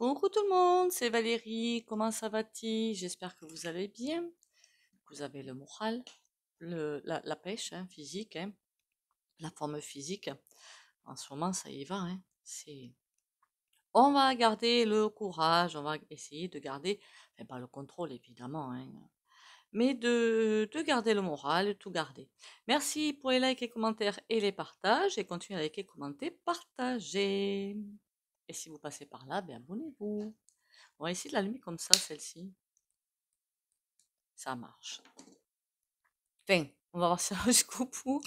Coucou tout le monde, c'est Valérie, comment ça va-t-il J'espère que vous allez bien, vous avez le moral, la, pêche hein, physique, hein. la forme physique. En ce moment, ça y va. Hein. On va garder le courage, on va essayer de garder, pas le contrôle évidemment, mais de, de, garder le moral, tout garder. Merci pour les likes, les commentaires et les partages. Et continuez à liker, commenter, partager. Et si vous passez par là, ben, abonnez-vous. On va essayer de l'allumer comme ça, celle-ci. Ça marche. Enfin, on va voir ça jusqu'au bout.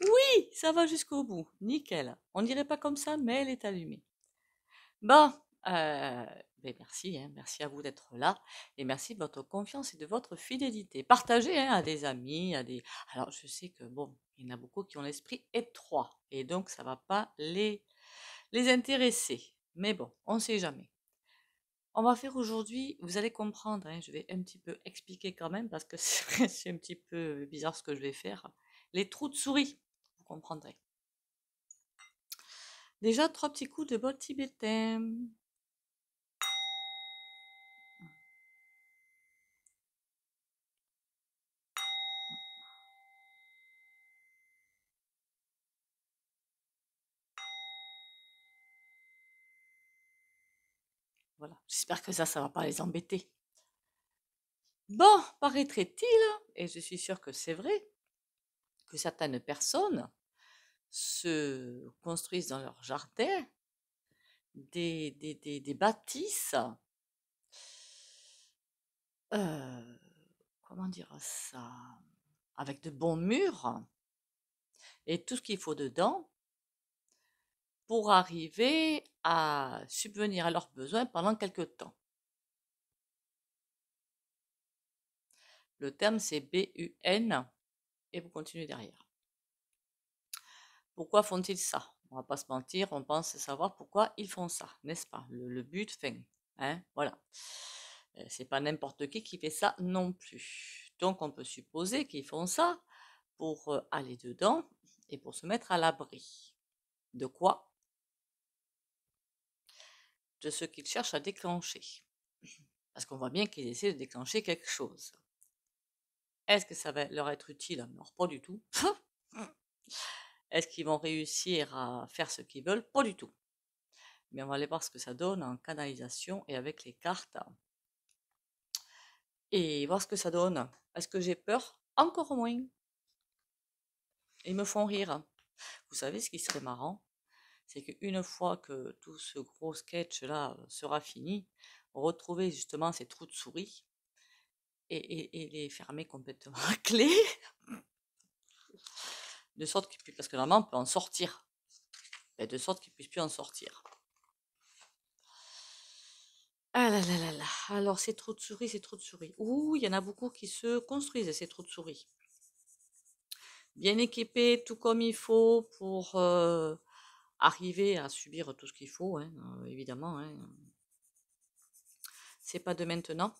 Oui, ça va jusqu'au bout. Nickel. On dirait pas comme ça, mais elle est allumée. Bon, euh, ben, merci, hein. merci à vous d'être là et merci de votre confiance et de votre fidélité. Partagez hein, à des amis, à des. Alors je sais que bon, il y en a beaucoup qui ont l'esprit étroit et donc ça ne va pas les les intéresser. Mais bon, on ne sait jamais. On va faire aujourd'hui, vous allez comprendre, hein, je vais un petit peu expliquer quand même, parce que c'est un petit peu bizarre ce que je vais faire. Les trous de souris, vous comprendrez. Déjà, trois petits coups de bol tibétain. J'espère que ça, ça va pas les embêter. Bon, paraîtrait-il, et je suis sûre que c'est vrai, que certaines personnes se construisent dans leur jardin des, des, bâtisses. Euh, comment dire ça Avec de bons murs et tout ce qu'il faut dedans pour arriver à subvenir à leurs besoins pendant quelque temps. Le terme c'est B-U-N et vous continuez derrière. Pourquoi font-ils ça On va pas se mentir, on pense savoir pourquoi ils font ça, n'est-ce pas le, but fin, hein Voilà. Euh, c'est pas n'importe qui qui fait ça non plus. Donc on peut supposer qu'ils font ça pour euh, aller dedans et pour se mettre à l'abri. De quoi de ce qu'ils cherchent à déclencher. Parce qu'on voit bien qu'ils essaient de déclencher quelque chose. Est-ce que ça va leur être utile Alors, pas du tout. Est-ce qu'ils vont réussir à faire ce qu'ils veulent Pas du tout. Mais on va aller voir ce que ça donne en canalisation et avec les cartes. Et voir ce que ça donne. Est-ce que j'ai peur Encore moins. Ils me font rire. Vous savez ce qui serait marrant c'est qu'une fois que tout ce gros sketch-là euh, sera fini, retrouver justement ces trous de souris et, les fermer complètement à clé, de sorte qu'ils puissent, parce que normalement on peut en sortir, de sorte qu'ils puissent plus en sortir. Ah là là là là, alors ces trous de souris, ces trous de souris. Ouh, il y en a beaucoup qui se construisent ces trous de souris bien équipés tout comme il faut pour euh, arriver à subir tout ce qu'il faut, hein, évidemment. Hein. C'est pas de maintenant.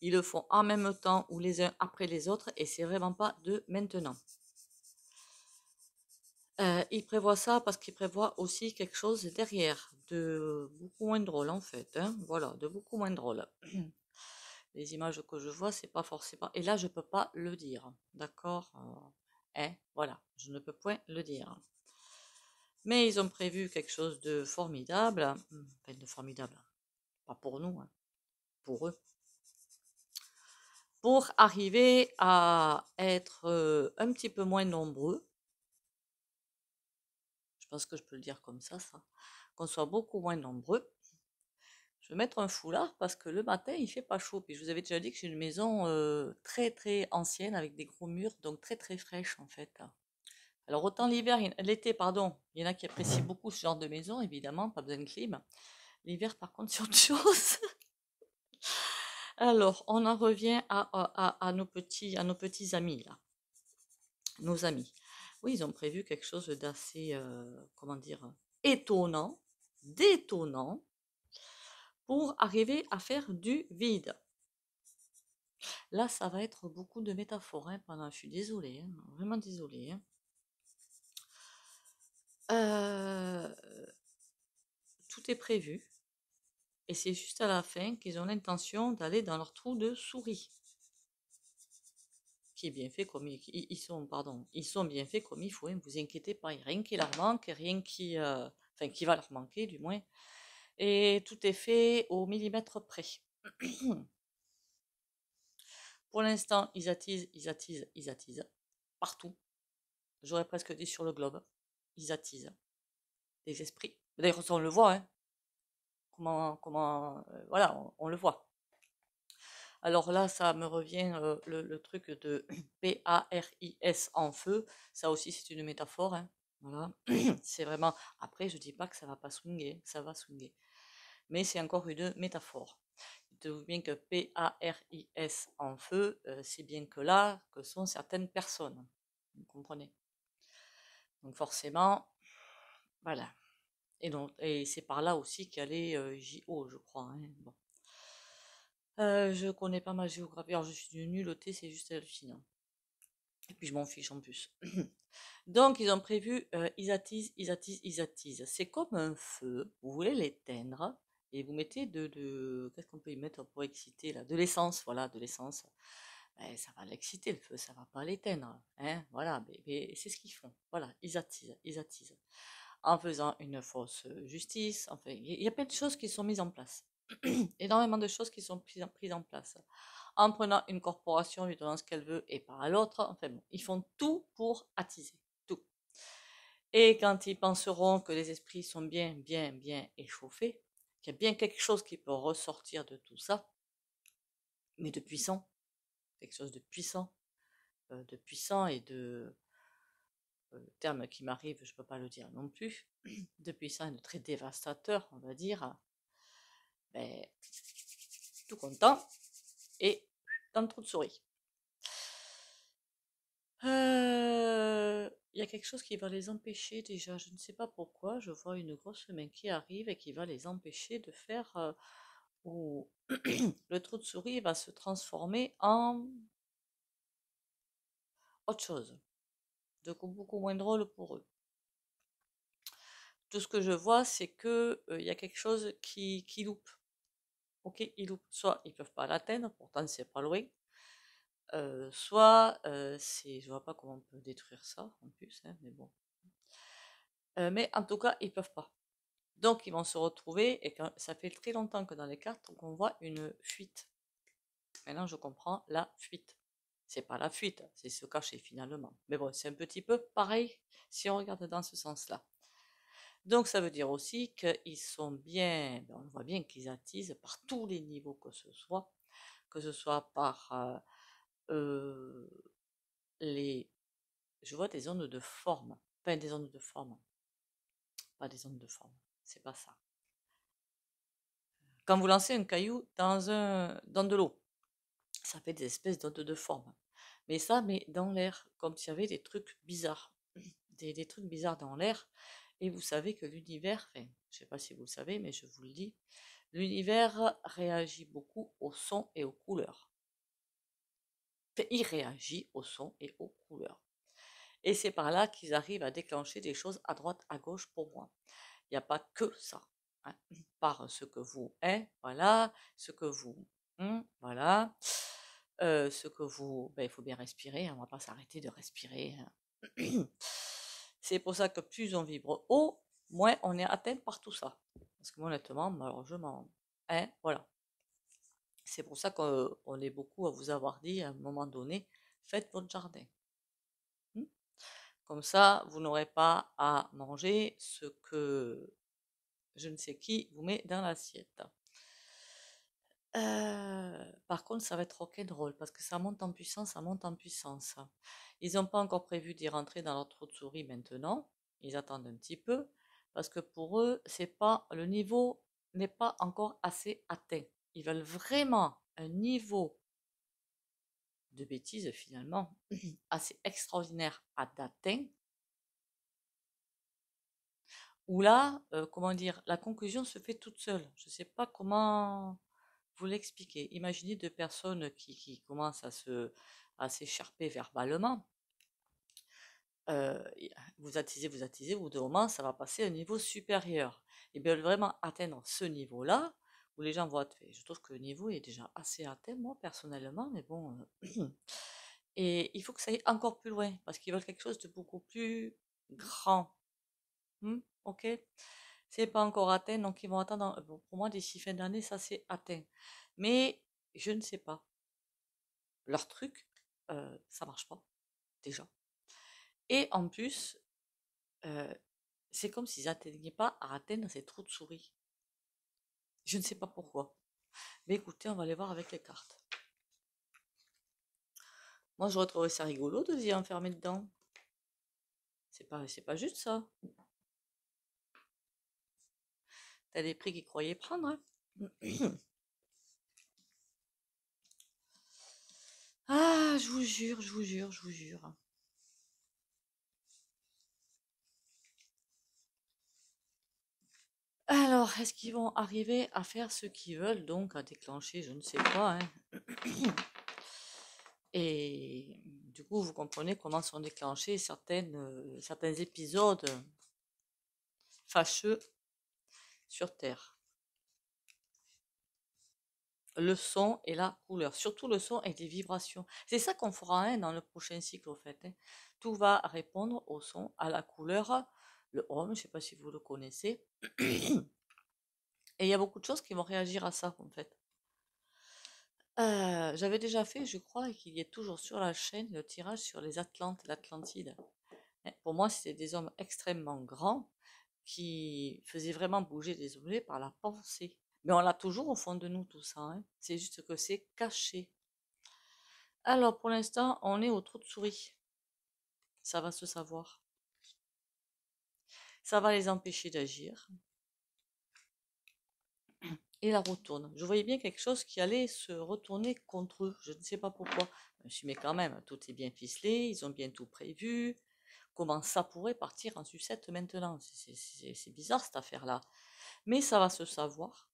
Ils le font en même temps ou les uns après les autres et c'est vraiment pas de maintenant. Il ils prévoient ça parce qu'ils prévoient aussi quelque chose derrière, de beaucoup moins drôle en fait. Hein, voilà, de beaucoup moins drôle. les images que je vois, c'est pas forcément. Et là, je ne peux pas le dire, d'accord et Voilà, je ne peux point le dire. Mais ils ont prévu quelque chose de formidable, hein. hum, enfin de formidable, hein. pas pour nous, hein. pour eux, pour arriver à être euh, un petit peu moins nombreux. Je pense que je peux le dire comme ça, ça. Qu'on soit beaucoup moins nombreux. Je vais mettre un foulard parce que le matin il fait pas chaud. Puis je vous avais déjà dit que c'est une maison euh, très très ancienne avec des gros murs, donc très très fraîche en fait. Alors autant l'hiver, l'été, pardon, il y en a qui apprécient mmh beaucoup ce genre de maison, évidemment, pas besoin de clim. L'hiver, par contre, c'est autre chose. Alors, on en revient à, nos, petits, à nos petits amis, là. Nos amis. Oui, ils ont prévu quelque chose d'assez, euh, comment dire, étonnant, détonnant, pour arriver à faire du vide. Là, ça va être beaucoup de métaphores, hein, pendant, je suis désolée, hein, vraiment désolée. Hein tout est prévu. Et c'est juste à la fin qu'ils ont l'intention d'aller dans leur trou de souris. Qui est bien fait comme ils, sont, pardon, ils sont bien faits comme il faut. Ne hein, vous inquiétez pas, rien qui leur manque, rien qui, enfin, qui va leur manquer du moins. Et tout est fait au millimètre près. Pour l'instant, ils attisent, ils attisent, ils attisent partout. J'aurais presque dit sur le globe ils attisent des esprits. D'ailleurs, on le voit, hein. Comment, comment, euh, voilà, on, le voit. Alors là, ça me revient euh, le, truc de p en feu. Ça aussi, c'est une métaphore, hein. C'est vraiment. Après, je ne dis pas que ça va pas swinguer, ça va swinguer. Mais c'est encore une métaphore. Dites-vous bien que p en feu, euh, c'est bien que là que sont certaines personnes. Vous comprenez donc forcément, voilà. Et, donc, et c'est par là aussi qu'allait euh, JO, je crois. Hein, bon. Euh, je connais pas ma géographie, alors je suis nulle, c'est juste hallucinant. Et puis je m'en fiche en plus. Donc ils ont prévu, isatise euh, ils attisent, ils attisent, ils attisent. C'est comme un feu, vous voulez l'éteindre et vous mettez de, de qu'est-ce qu'on peut y mettre pour exciter là De l'essence, voilà, de l'essence. Eh, ça va l'exciter le feu, ça va pas l'éteindre. Hein, voilà, c'est ce qu'ils font. Voilà, ils attisent, ils attisent. En faisant une fausse justice, enfin, il y a plein de choses qui sont mises en place. Énormément de choses qui sont prises en, en place. En prenant une corporation, lui donnant ce qu'elle veut et pas à l'autre, enfin bon, ils font tout pour attiser, tout. Et quand ils penseront que les esprits sont bien, bien, bien échauffés, qu'il y a bien quelque chose qui peut ressortir de tout ça, mais de puissant, quelque chose de puissant, euh, de puissant et de euh, terme qui m'arrive, je ne peux pas le dire non plus, de puissant et de très dévastateur, on va dire. Mais ben, tout content et dans le trou de souris. Euh, il y a quelque chose qui va les empêcher déjà, je ne sais pas pourquoi, je vois une grosse main qui arrive et qui va les empêcher de faire où le trou de souris va se transformer en autre chose. Donc beaucoup moins drôle pour eux. Tout ce que je vois, c'est que euh, il y a quelque chose qui, qui loupe. Ok, ils loupent. Soit ils peuvent pas l'atteindre, pourtant c'est pas loin. Euh, soit euh, c'est, je vois pas comment on peut détruire ça en plus, hein, mais bon. Euh, mais en tout cas, ils peuvent pas. Donc ils vont se retrouver, et ça fait très longtemps que dans les cartes on voit une fuite. Maintenant je comprends la fuite. C'est pas la fuite, hein, c'est se cacher finalement. Mais bon, c'est un petit peu pareil si on regarde dans ce sens-là. Donc ça veut dire aussi qu'ils sont bien, ben, on voit bien qu'ils attisent par tous les niveaux que ce soit, que ce soit par euh, euh, les, je vois des zones de forme, enfin des zones de forme, pas des zones de forme, c'est pas ça. Quand vous lancez un caillou dans, un, dans de l'eau, ça fait des espèces d'ondes de forme. Mais ça, mais dans l'air, comme s'il y avait des trucs bizarres. Des, des trucs bizarres dans l'air. Et vous savez que l'univers, je ne sais pas si vous le savez, mais je vous le dis, l'univers réagit beaucoup au sons et aux couleurs. il réagit au son et aux couleurs. Et c'est par là qu'ils arrivent à déclencher des choses à droite, à gauche pour moi. Il n'y a pas que ça. Hein. Mmh. Par ce que vous êtes, voilà, ce que vous, voilà, ce que vous, ben, il faut bien respirer, hein, on ne va pas s'arrêter de respirer. Hein. C'est pour ça que plus on vibre haut, moins on est atteint par tout ça. Parce que honnêtement, malheureusement, hein, voilà. C'est pour ça qu'on est beaucoup à vous avoir dit à un moment donné, faites votre jardin. Comme ça, vous n'aurez pas à manger ce que je ne sais qui vous met dans l'assiette. Euh, par contre, ça va être drôle parce que ça monte en puissance, ça monte en puissance. Ils n'ont pas encore prévu d'y rentrer dans leur trou de souris maintenant. Ils attendent un petit peu parce que pour eux, c'est pas le niveau n'est pas encore assez atteint. Ils veulent vraiment un niveau de bêtises finalement assez extraordinaire à atteindre. Où là, euh, comment dire, la conclusion se fait toute seule. Je ne sais pas comment vous l'expliquer. Imaginez deux personnes qui, commencent à se s'écharper verbalement. Euh, vous attisez, vous attisez, au bout d'un moment, ça va passer à un niveau supérieur. Et bien vraiment atteindre ce niveau-là, où les gens vont Je trouve que le niveau est déjà assez atteint, moi, personnellement, mais bon. Euh, et il faut que ça aille encore plus loin, parce qu'ils veulent quelque chose de beaucoup plus grand. Hum, ok C'est pas encore atteint, donc ils vont attendre. Euh, pour moi, d'ici fin d'année, ça c'est atteint. Mais je ne sais pas. Leur truc, euh, ça marche pas, déjà. Et en plus, c'est comme s'ils n'atteignaient pas à atteindre ces trous de souris. Je ne sais pas pourquoi. Mais écoutez, on va aller voir avec les cartes. Moi, je retrouve ça rigolo de y enfermer dedans. C'est pas, pas juste ça. T'as des prix qui croyaient prendre. Hein. ah, je vous jure, je vous jure, je vous jure. Alors, est-ce qu'ils vont arriver à faire ce qu'ils veulent, donc à déclencher, je ne sais pas. Hein. Et du coup, vous comprenez comment sont déclenchés euh, certains épisodes fâcheux sur Terre. Le son et la couleur, surtout le son et les vibrations. C'est ça qu'on fera hein, dans le prochain cycle, au fait. Hein. Tout va répondre au son, à la couleur, le homme, je ne sais pas si vous le connaissez. Et il y a beaucoup de choses qui vont réagir à ça, en fait. Euh, j'avais déjà fait, je crois, qu'il y ait toujours sur la chaîne le tirage sur les Atlantes l'Atlantide. Eh, pour moi, c'était des hommes extrêmement grands qui faisaient vraiment bouger des objets par la pensée. Mais on l'a toujours au fond de nous, tout ça. Hein. C'est juste que c'est caché. Alors, pour l'instant, on est au trou de souris. Ça va se savoir ça va les empêcher d'agir. Et la retourne. Je voyais bien quelque chose qui allait se retourner contre eux. Je ne sais pas pourquoi. Je me suis mais quand même, tout est bien ficelé, ils ont bien tout prévu. Comment ça pourrait partir en sucette maintenant C'est bizarre cette affaire-là. Mais ça va se savoir.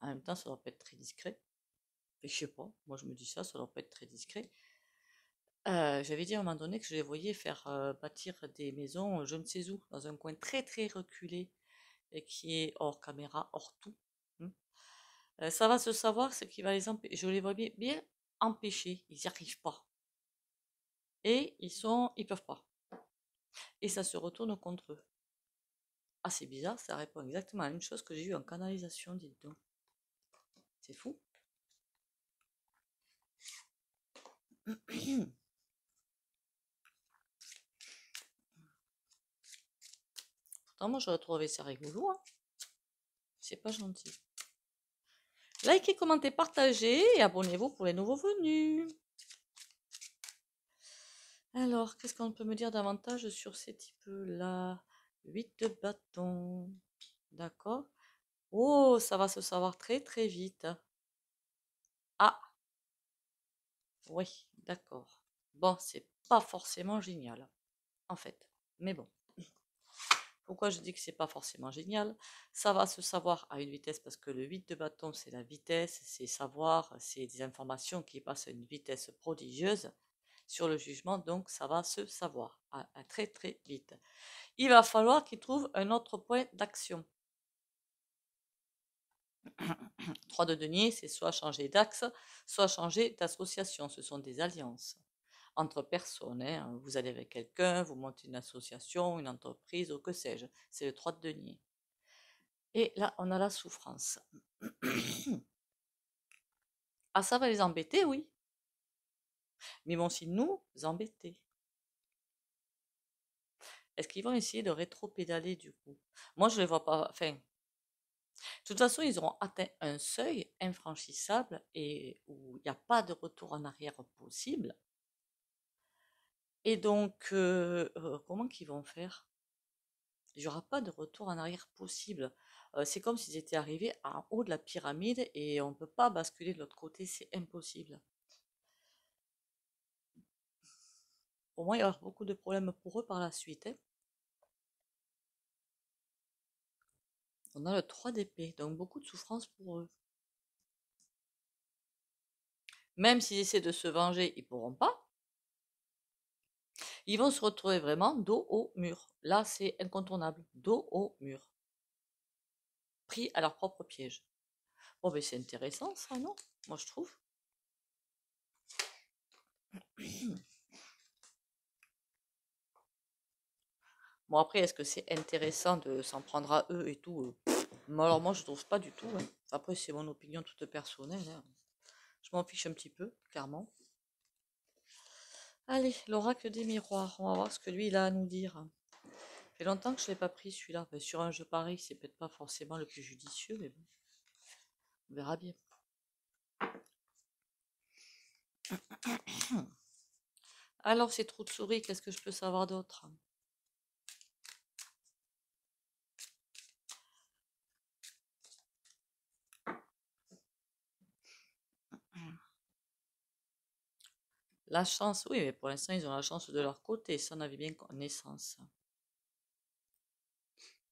En même temps, ça ne doit pas être très discret. Je ne sais pas, moi je me dis ça, ça ne doit pas être très discret. Euh, j'avais dit à un moment donné que je les voyais faire, euh, bâtir des maisons, je ne sais où, dans un coin très, très reculé et euh, qui est hors caméra, hors tout, hein. ça va se savoir ce qui va les empêcher, je les vois bien empêcher, ils n'y arrivent pas. Et ils sont ils peuvent pas. Et ça se retourne contre eux. Ah c'est bizarre, ça répond exactement à une chose que j'ai vu en canalisation, dites donc. C'est fou. moi, j'aurais trouvé ça rigolo. Hein. C'est pas gentil. Likez, commentez, partagez et abonnez-vous pour les nouveaux venus. Alors, qu'est-ce qu'on peut me dire davantage sur ces types-là 8 de D'accord Oh, ça va se savoir très très vite. Ah Oui, d'accord. Bon, c'est pas forcément génial, en fait. Mais bon. Pourquoi je dis que c'est pas forcément génial Ça va se savoir à une vitesse parce que le 8 de bâton, c'est la vitesse, c'est savoir, c'est des informations qui passent à une vitesse prodigieuse sur le jugement, donc ça va se savoir à, très très vite. Il va falloir qu'il trouve un autre point d'action. 3 de denier, c'est soit changer d'axe, soit changer d'association. Ce sont des alliances entre personnes. Hein. Vous allez avec quelqu'un, vous montez une association, une entreprise, ou que sais-je. C'est le 3 de denier. Et là, on a la souffrance. ah, ça va les embêter, oui. Mais bon, si nous embêter. Est-ce qu'ils vont essayer de rétro-pédaler du coup Moi, je ne les vois pas. Enfin, de toute façon, ils auront atteint un seuil infranchissable et où il n'y a pas de retour en arrière possible. Et donc, comment qu'ils vont faire Il n'y aura pas de retour en arrière possible. c'est comme s'ils étaient arrivés en haut de la pyramide et on ne peut pas basculer de l'autre côté, c'est impossible. Au moins, il y aura beaucoup de problèmes pour eux par la suite. Hein. On a le 3 d'épée, donc beaucoup de souffrance pour eux. Même s'ils essaient de se venger, ils ne pourront pas ils vont se retrouver vraiment dos au mur. Là, c'est incontournable, dos au mur. Pris à leur propre piège. Bon, mais c'est intéressant ça, non Moi, je trouve. Bon, après, est-ce que c'est intéressant de s'en prendre à eux et tout Alors, moi, je trouve pas du tout. Hein. Après, c'est mon opinion toute personnelle. Hein. Je m'en fiche un petit peu, clairement. Allez, l'oracle des miroirs. On va voir ce que lui, il a à nous dire. Ça fait longtemps que je ne l'ai pas pris, celui-là. Ben, sur un jeu pareil, c'est peut-être pas forcément le plus judicieux, mais bon. On verra bien. Alors, ces trous de souris, qu'est-ce que je peux savoir d'autre La chance, oui, mais pour l'instant, ils ont la chance de leur côté. Ça, on avait bien connaissance.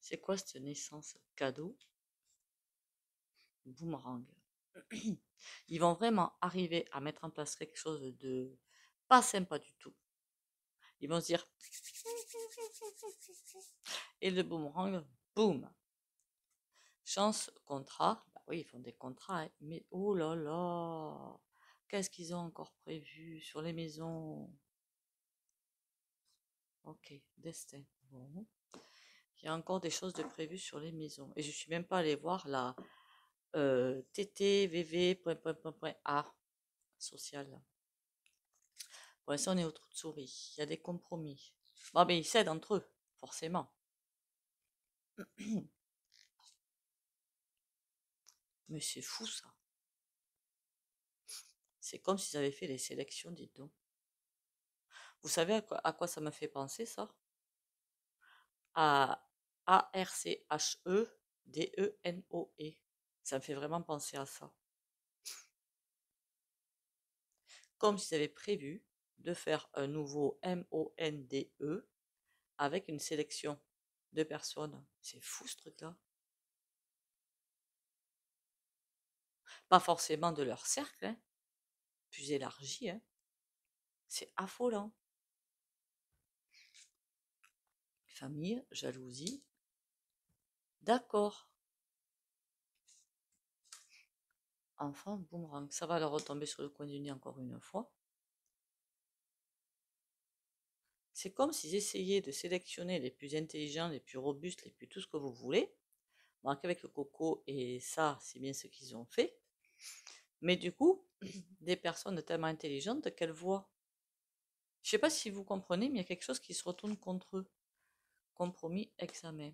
C'est quoi cette naissance Cadeau Boomerang. Ils vont vraiment arriver à mettre en place quelque chose de pas sympa du tout. Ils vont se dire. Et le boomerang, boum Chance, contrat. Bah oui, ils font des contrats, hein, mais oh là là Qu'est-ce qu'ils ont encore prévu sur les maisons Ok, destin. Il y a encore des choses de prévues sur les maisons. Et je ne suis même pas allée voir la euh, TTVV. sociale. Pour l'instant, on est au trou de souris. Il y a des compromis. Bon, mais ils cèdent entre eux, forcément. Mais c'est fou ça. C'est comme s'ils avaient fait les sélections, dites donc. Vous savez à quoi, ça m'a fait penser, ça À a r c h e d e n o -E. Ça me fait vraiment penser à ça. Comme s'ils avaient prévu de faire un nouveau M-O-N-D-E avec une sélection de personnes. C'est fou ce truc-là. Pas forcément de leur cercle, hein, plus élargie. Hein. C'est affolant. Famille, jalousie. D'accord. Enfant, boomerang. Ça va leur retomber sur le coin du nez encore une fois. C'est comme s'ils essayaient de sélectionner les plus intelligents, les plus robustes, les plus tout ce que vous voulez. Marquez avec le coco et ça, c'est bien ce qu'ils ont fait. Mais du coup, des personnes tellement intelligentes qu'elles voient. Je ne sais pas si vous comprenez, mais il y a quelque chose qui se retourne contre eux. Compromis, examen.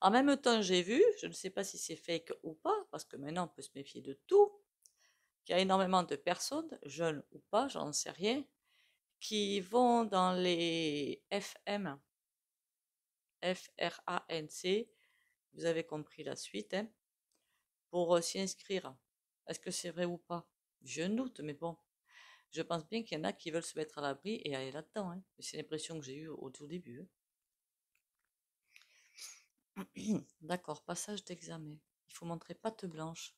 En même temps, j'ai vu, je ne sais pas si c'est fake ou pas, parce que maintenant on peut se méfier de tout, qu'il y a énormément de personnes, jeunes ou pas, j'en sais rien, qui vont dans les FM, FRANC, vous avez compris la suite. Hein pour euh, s'y inscrire, est-ce que c'est vrai ou pas Je doute, mais bon. Je pense bien qu'il y en a qui veulent se mettre à l'abri et aller là-dedans. Hein. c'est l'impression que j'ai eue au tout début. Hein. D'accord, passage d'examen. Il faut montrer patte blanche.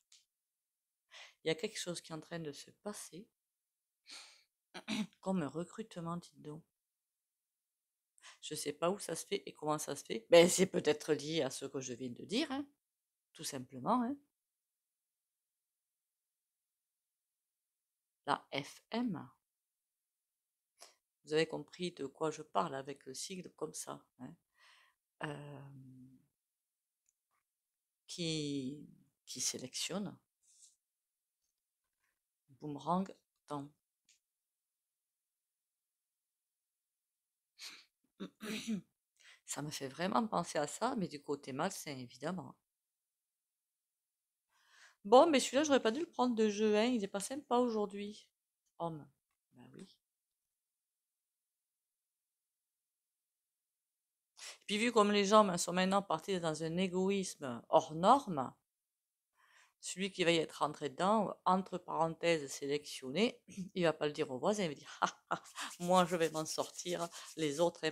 Il y a quelque chose qui est en train de se passer. Comme un recrutement, dites donc. Je ne sais pas où ça se fait et comment ça se fait. Mais ben, c'est peut-être lié à ce que je viens de dire, hein. tout simplement. Hein. La FM. Vous avez compris de quoi je parle avec le sigle comme ça. Hein. qui, qui sélectionne Boomerang dans Ça me fait vraiment penser à ça, mais du côté c'est évidemment. Bon, mais celui-là, j'aurais pas dû le prendre de jeu, hein. Il est pas sympa aujourd'hui. Homme. Ben oui. Et puis vu comme les gens ben, sont maintenant partis dans un égoïsme hors norme, celui qui va y être rentré dedans, entre parenthèses sélectionné, il va pas le dire au voisin, il va dire ah, ah, moi je vais m'en sortir, les autres, hein.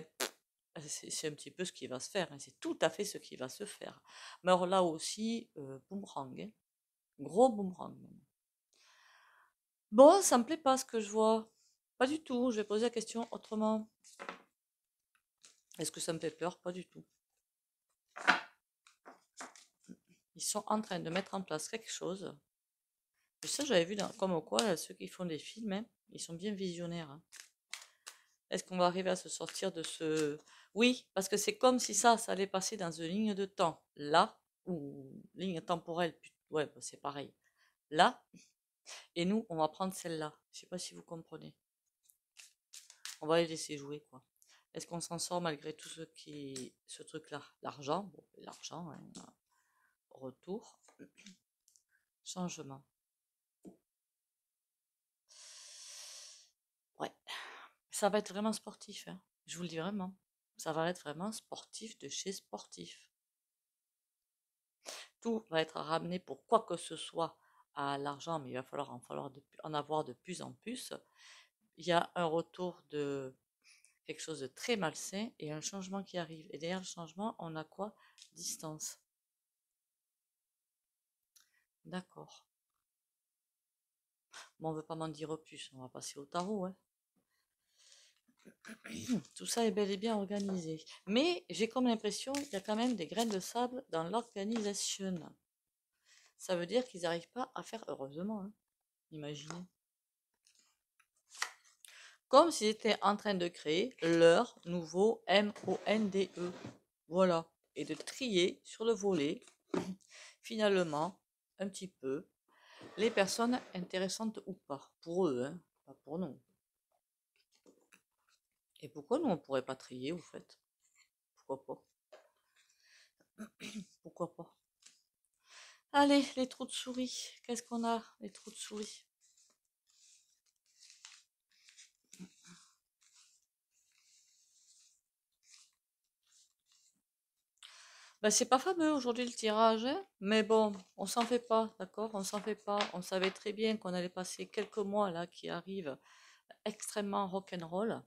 euh, c'est un petit peu ce qui va se faire, hein, c'est tout à fait ce qui va se faire. Mais alors là aussi, euh, boomerang, hein. gros boomerang. Bon, ça me plaît pas ce que je vois. Pas du tout, je vais poser la question autrement. Est-ce que ça me fait peur Pas du tout. sont en train de mettre en place quelque chose. ça, j'avais vu dans, comme quoi euh, ceux qui font des films, hein, ils sont bien visionnaires. Hein. Est-ce qu'on va arriver à se sortir de ce... Oui, parce que c'est comme si ça, ça allait passer dans une ligne de temps. Là, ou ligne temporelle, ouais, bah, c'est pareil. Là, et nous, on va prendre celle-là. Je sais pas si vous comprenez. On va les laisser jouer, quoi. Est-ce qu'on s'en sort malgré tout ce qui, ce truc-là L'argent, l'argent, hein, retour, changement. Ouais, ça va être vraiment sportif, hein. je vous le dis vraiment. Ça va être vraiment sportif de chez sportif. Tout va être ramené pour quoi que ce soit à l'argent, mais il va falloir falloir en avoir de plus en plus. Il y a un retour de quelque chose de très malsain et un changement qui arrive. Et derrière le changement, on a quoi Distance. D'accord. Bon, on ne veut pas m'en dire plus, on va passer au tarot. Hein. Tout ça est bel et bien organisé. Mais j'ai comme l'impression qu'il y a quand même des graines de sable dans l'organisation. Ça veut dire qu'ils n'arrivent pas à faire, heureusement, hein. imaginez. Comme s'ils étaient en train de créer leur nouveau M-O-N-D-E. Voilà. Et de trier sur le volet, finalement, un petit peu les personnes intéressantes ou pas, pour eux, hein, pas pour nous. Et pourquoi nous, on pourrait pas trier, au fait Pourquoi pas Pourquoi pas Allez, les trous de souris. Qu'est-ce qu'on a, les trous de souris Bah, c'est pas fameux aujourd'hui le tirage, hein, mais bon, on s'en fait pas, d'accord On s'en fait pas. On savait très bien qu'on allait passer quelques mois là qui arrivent extrêmement rock'n'roll.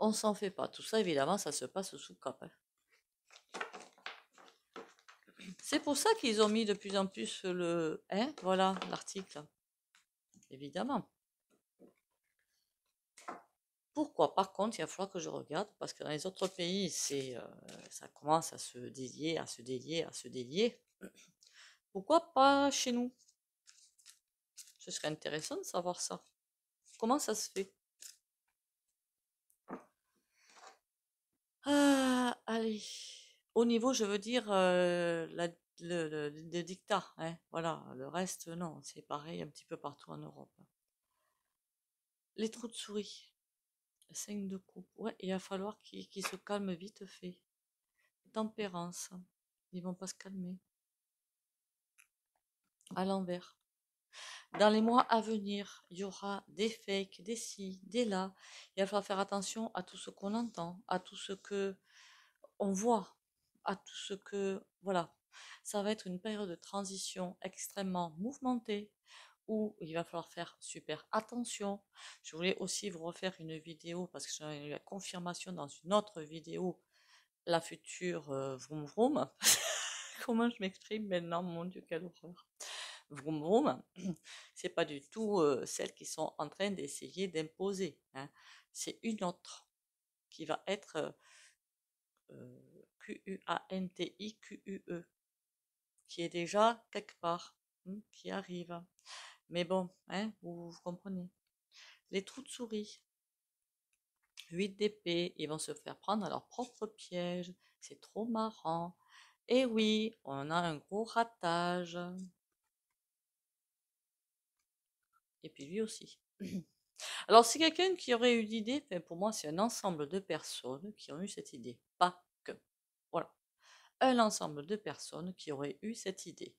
On s'en fait pas. Tout ça, évidemment, ça se passe sous cap. Hein. c'est pour ça qu'ils ont mis de plus en plus le. Hein voilà, l'article. Évidemment. Pourquoi Par contre, il va falloir que je regarde, parce que dans les autres pays, c'est, euh, ça commence à se délier, à se délier, à se délier. Pourquoi pas chez nous Ce serait intéressant de savoir ça. Comment ça se fait ah, Allez, au niveau, je veux dire, euh, des dictats. Hein, voilà, le reste, non, c'est pareil un petit peu partout en Europe. Les trous de souris. 5 de coupe. il va falloir qu'ils se calment vite fait. Tempérance. Ils vont pas se calmer. À l'envers. Dans les mois à venir, il y aura des fakes, des si, des là. Il va falloir faire attention à tout ce qu'on entend, à tout ce que on voit, à tout ce que voilà. Ça va être une période de transition extrêmement mouvementée où il va falloir faire super attention. Je voulais aussi vous refaire une vidéo parce que j'ai eu la confirmation dans une autre vidéo, la future euh, vroom vroom. Comment je m'exprime maintenant, mon dieu, quelle horreur. Vroom vroom, c'est pas du tout euh, celle qui sont en train d'essayer d'imposer. Hein. C'est une autre qui va être euh, Q-U-A-N-T-I-Q-U-E, qui est déjà quelque part, hmm, qui arrive. Mais bon, hein, vous, comprenez. Les trous de souris. 8 d'épée, ils vont se faire prendre à leur propre piège. C'est trop marrant. Et eh oui, on a un gros ratage. Et puis lui aussi. Alors, c'est quelqu'un qui aurait eu l'idée, pour moi, c'est un ensemble de personnes qui ont eu cette idée. Pas que. Voilà. Un ensemble de personnes qui auraient eu cette idée.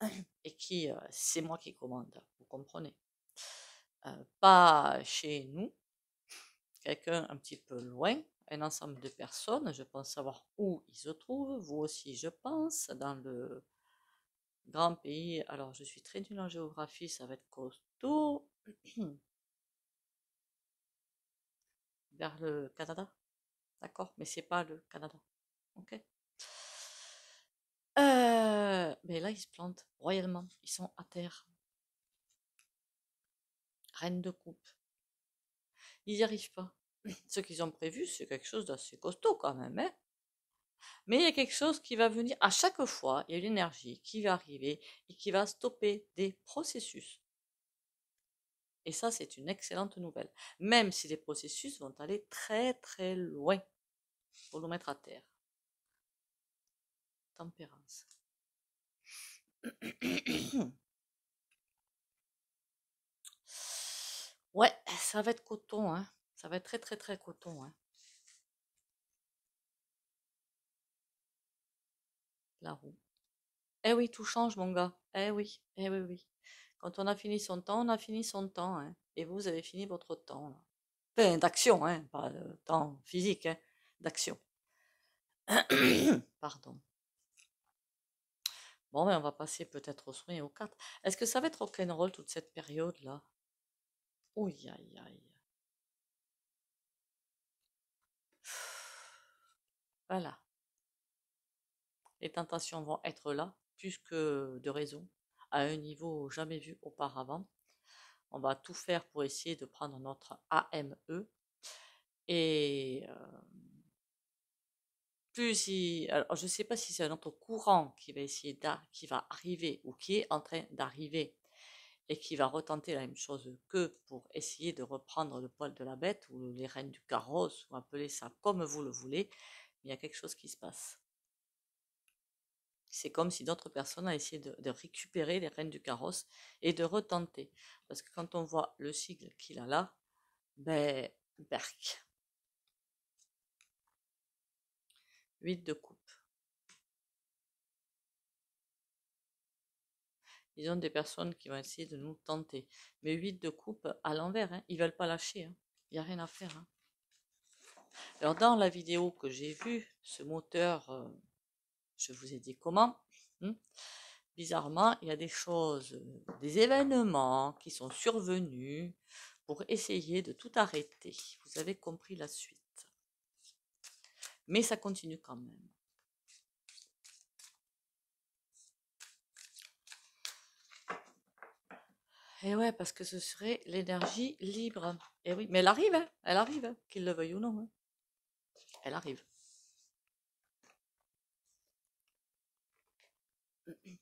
et qui, euh, c'est moi qui commande, vous comprenez. Euh, pas chez nous, quelqu'un un petit peu loin, un ensemble de personnes, je pense savoir où ils se trouvent, vous aussi je pense, dans le grand pays. Alors je suis très nulle en géographie, ça va être costaud. Vers le Canada, d'accord, mais c'est pas le Canada, ok euh, mais là, ils se plantent royalement. Ils sont à terre. Reine de coupe. Ils n'y arrivent pas. Ce qu'ils ont prévu, c'est quelque chose d'assez costaud quand même. Hein. mais il y a quelque chose qui va venir. À chaque fois, il y a une énergie qui va arriver et qui va stopper des processus. Et ça, c'est une excellente nouvelle. Même si les processus vont aller très très loin pour nous mettre à terre tempérance Ouais, ça va être coton, hein. Ça va être très très très coton, hein. La roue. Eh oui, tout change, mon gars. Eh oui, eh oui, oui. Quand on a fini son temps, on a fini son temps, hein. Et vous, avez fini votre temps, là. d'action, hein. Pas de euh, temps physique, hein, D'action. Pardon. Bon, mais on va passer peut-être au soin et aux cartes. Est-ce que ça va être rock'n'roll toute cette période-là Oui, aïe, aïe. Voilà. Les tentations vont être là, plus que de raison, à un niveau jamais vu auparavant. On va tout faire pour essayer de prendre notre AME. Et euh, je ne sais pas si c'est un autre courant qui va essayer qui va arriver ou qui est en train d'arriver et qui va retenter la même chose que pour essayer de reprendre le poil de la bête ou les rênes du carrosse ou appelez ça comme vous le voulez, il y a quelque chose qui se passe. C'est comme si d'autres personnes ont essayé de, récupérer les rênes du carrosse et de retenter. Parce que quand on voit le sigle qu'il a là, ben, berk, 8 de coupe. Ils ont des personnes qui vont essayer de nous tenter. Mais 8 de coupe à l'envers, hein, ils ne veulent pas lâcher. Hein. Il n'y a rien à faire. Hein. Alors dans la vidéo que j'ai vue, ce moteur, euh, je vous ai dit comment. Bizarrement, il y a des choses, euh, des événements qui sont survenus pour essayer de tout arrêter. Vous avez compris la suite. Mais ça continue quand même. Et ouais, parce que ce serait l'énergie libre. Et oui, mais elle arrive, hein, elle arrive, hein, qu'il le veuille ou non. Hein. elle arrive.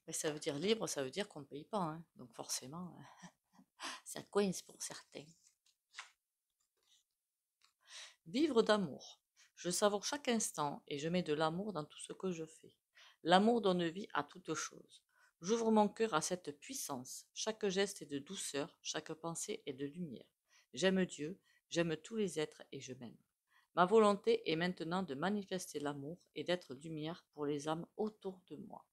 Mais ça veut dire libre, ça veut dire qu'on ne paye pas. Donc forcément, ça coince pour certains. Vivre d'amour. Je savoure chaque instant et je mets de l'amour dans tout ce que je fais. L'amour donne vie à toute chose. J'ouvre mon cœur à cette puissance. Chaque geste est de douceur, chaque pensée est de lumière. J'aime Dieu, j'aime tous les êtres et je m'aime. Ma volonté est maintenant de manifester l'amour et d'être lumière pour les âmes autour de moi.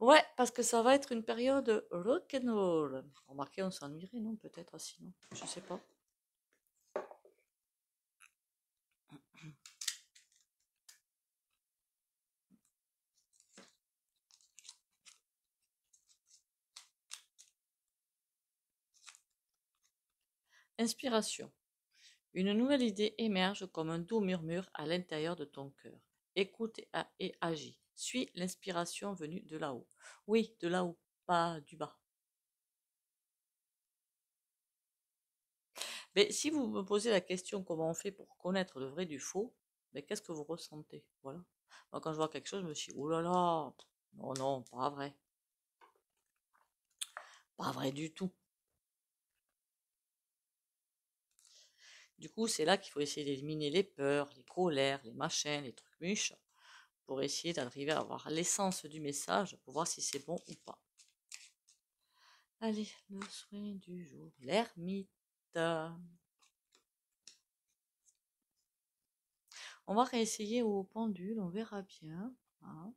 Ouais, parce que ça va être une période rock'n'roll. Remarquez, on s'ennuierait, non Peut-être, ah, sinon. Je sais pas. Inspiration. Une nouvelle idée émerge comme un doux murmure à l'intérieur de ton cœur. Écoute et agis. Suis l'inspiration venue de là-haut. Oui, de là-haut, pas du bas. Mais si vous me posez la question comment on fait pour connaître le vrai du faux, mais qu'est-ce que vous ressentez Voilà. quand je vois quelque chose, je me dis, oh là là, non, non, pas vrai. Pas vrai du tout. Du coup, c'est là qu'il faut essayer d'éliminer les peurs, les colères, les machins, les trucs mûches, pour essayer d'arriver à avoir l'essence du message, pour voir si c'est bon ou pas. Allez, le soin du jour, l'ermite. On va réessayer au pendule, on verra bien. Hein.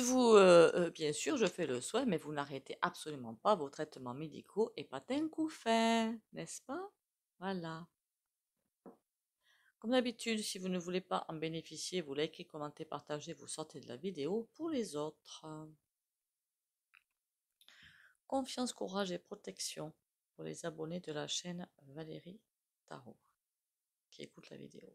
vous, euh, euh, bien sûr, je fais le soin, mais vous n'arrêtez absolument pas vos traitements médicaux et pas d'un coup fait, n'est-ce pas Voilà. Comme d'habitude, si vous ne voulez pas en bénéficier, vous likez, commentez, partagez, vous sortez de la vidéo pour les autres. Confiance, courage et protection pour les abonnés de la chaîne Valérie Tarot qui écoute la vidéo.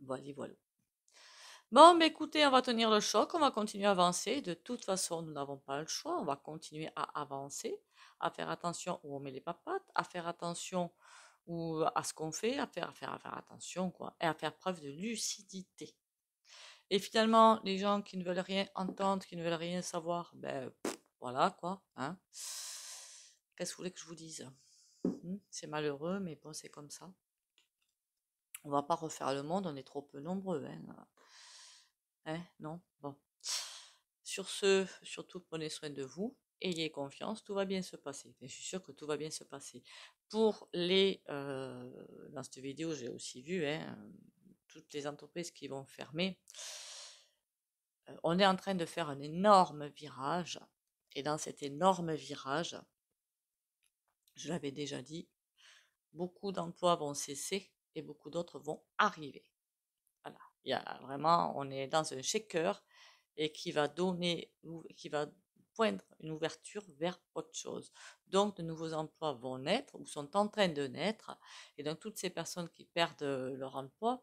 Voilà, voilà. Bon, mais écoutez, on va tenir le choc, on va continuer à avancer. De toute façon, nous n'avons pas le choix. On va continuer à avancer, à faire attention où on met les papates, à faire attention à ce qu'on fait, à faire, à faire, à faire attention, quoi, et à faire preuve de lucidité. Et finalement, les gens qui ne veulent rien entendre, qui ne veulent rien savoir, ben voilà quoi. Hein Qu'est-ce que vous voulez que je vous dise hmm? C'est malheureux, mais bon, c'est comme ça. On va pas refaire le monde, on est trop peu nombreux. Hein, hein, non Bon. Sur ce, surtout prenez soin de vous, ayez confiance, tout va bien se passer. je suis sûre que tout va bien se passer. Pour les. Euh, dans cette vidéo, j'ai aussi vu hein, toutes les entreprises qui vont fermer. Euh, on est en train de faire un énorme virage. Et dans cet énorme virage, je l'avais déjà dit, beaucoup d'emplois vont cesser et beaucoup d'autres vont arriver. Voilà, il y a vraiment, on est dans un shaker et qui va donner, qui va poindre une ouverture vers autre chose. Donc, de nouveaux emplois vont naître ou sont en train de naître. Et donc, toutes ces personnes qui perdent euh, leur emploi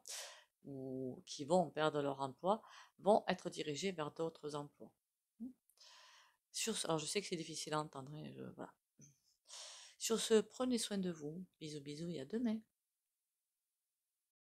ou qui vont perdre leur emploi vont être dirigées vers d'autres emplois. Mmh. Sur alors, je sais que c'est difficile à entendre. Hein, Sur ce, prenez soin de vous. Bisous, bisous et à demain.